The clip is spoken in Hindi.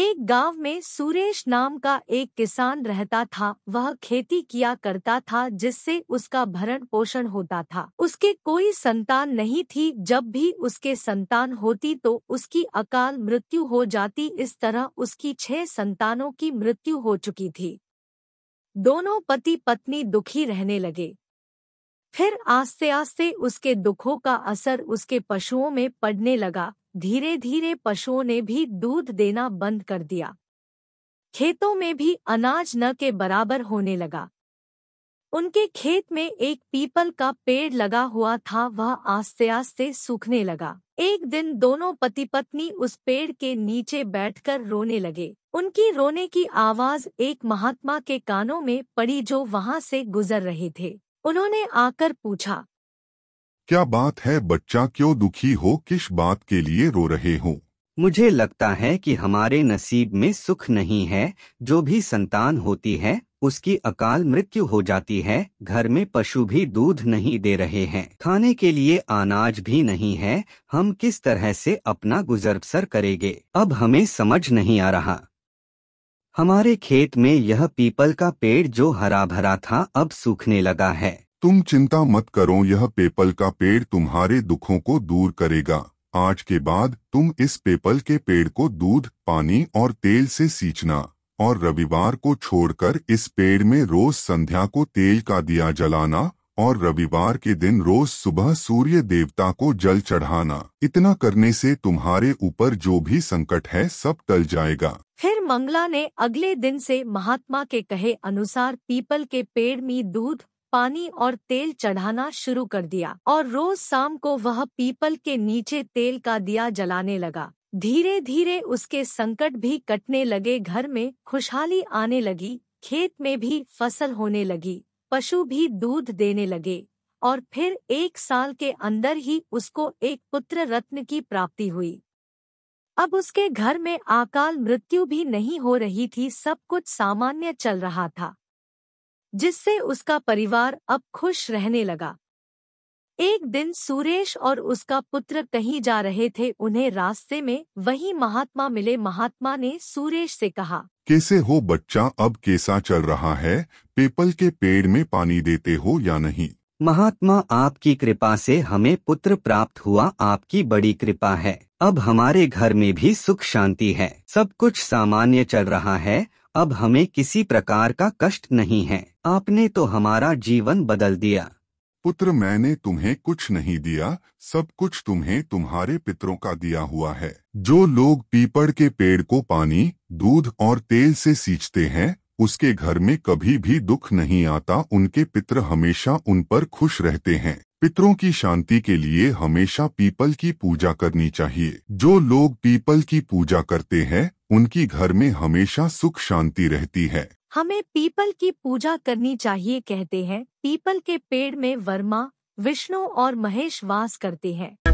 एक गांव में सुरेश नाम का एक किसान रहता था वह खेती किया करता था जिससे उसका भरण पोषण होता था उसके कोई संतान नहीं थी जब भी उसके संतान होती तो उसकी अकाल मृत्यु हो जाती इस तरह उसकी छह संतानों की मृत्यु हो चुकी थी दोनों पति पत्नी दुखी रहने लगे फिर आस्ते आस्ते उसके दुखों का असर उसके पशुओं में पड़ने लगा धीरे धीरे पशुओं ने भी दूध देना बंद कर दिया खेतों में भी अनाज न के बराबर होने लगा उनके खेत में एक पीपल का पेड़ लगा हुआ था वह आस्ते आस्ते सूखने लगा एक दिन दोनों पति पत्नी उस पेड़ के नीचे बैठकर रोने लगे उनकी रोने की आवाज एक महात्मा के कानों में पड़ी जो वहां से गुजर रहे थे उन्होंने आकर पूछा क्या बात है बच्चा क्यों दुखी हो किस बात के लिए रो रहे हो मुझे लगता है कि हमारे नसीब में सुख नहीं है जो भी संतान होती है उसकी अकाल मृत्यु हो जाती है घर में पशु भी दूध नहीं दे रहे हैं खाने के लिए अनाज भी नहीं है हम किस तरह से अपना गुजर बसर करेंगे अब हमें समझ नहीं आ रहा हमारे खेत में यह पीपल का पेड़ जो हरा भरा था अब सूखने लगा है तुम चिंता मत करो यह पेपल का पेड़ तुम्हारे दुखों को दूर करेगा आज के बाद तुम इस पेपल के पेड़ को दूध पानी और तेल से सींचना और रविवार को छोड़कर इस पेड़ में रोज संध्या को तेल का दिया जलाना और रविवार के दिन रोज सुबह सूर्य देवता को जल चढ़ाना इतना करने से तुम्हारे ऊपर जो भी संकट है सब टल जाएगा फिर मंगला ने अगले दिन से महात्मा के कहे अनुसार पीपल के पेड़ में दूध पानी और तेल चढ़ाना शुरू कर दिया और रोज शाम को वह पीपल के नीचे तेल का दिया जलाने लगा धीरे धीरे उसके संकट भी कटने लगे घर में खुशहाली आने लगी खेत में भी फसल होने लगी पशु भी दूध देने लगे और फिर एक साल के अंदर ही उसको एक पुत्र रत्न की प्राप्ति हुई अब उसके घर में अकाल मृत्यु भी नहीं हो रही थी सब कुछ सामान्य चल रहा था जिससे उसका परिवार अब खुश रहने लगा एक दिन सुरेश और उसका पुत्र कहीं जा रहे थे उन्हें रास्ते में वही महात्मा मिले महात्मा ने सुरेश से कहा कैसे हो बच्चा अब कैसा चल रहा है पेपल के पेड़ में पानी देते हो या नहीं महात्मा आपकी कृपा से हमें पुत्र प्राप्त हुआ आपकी बड़ी कृपा है अब हमारे घर में भी सुख शांति है सब कुछ सामान्य चल रहा है अब हमें किसी प्रकार का कष्ट नहीं है आपने तो हमारा जीवन बदल दिया पुत्र मैंने तुम्हें कुछ नहीं दिया सब कुछ तुम्हें तुम्हारे पितरों का दिया हुआ है जो लोग पीपड़ के पेड़ को पानी दूध और तेल से सींचते हैं उसके घर में कभी भी दुख नहीं आता उनके पितर हमेशा उन पर खुश रहते हैं पितरों की शांति के लिए हमेशा पीपल की पूजा करनी चाहिए जो लोग पीपल की पूजा करते हैं उनकी घर में हमेशा सुख शांति रहती है हमें पीपल की पूजा करनी चाहिए कहते हैं पीपल के पेड़ में वर्मा विष्णु और महेश वास करते हैं